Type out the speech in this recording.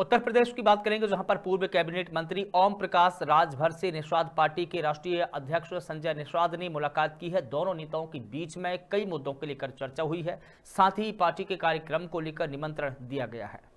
उत्तर प्रदेश की बात करेंगे जहां पर पूर्व कैबिनेट मंत्री ओम प्रकाश राजभर से निषाद पार्टी के राष्ट्रीय अध्यक्ष संजय निषाद ने मुलाकात की है दोनों नेताओं के बीच में कई मुद्दों को लेकर चर्चा हुई है साथ ही पार्टी के कार्यक्रम को लेकर निमंत्रण दिया गया है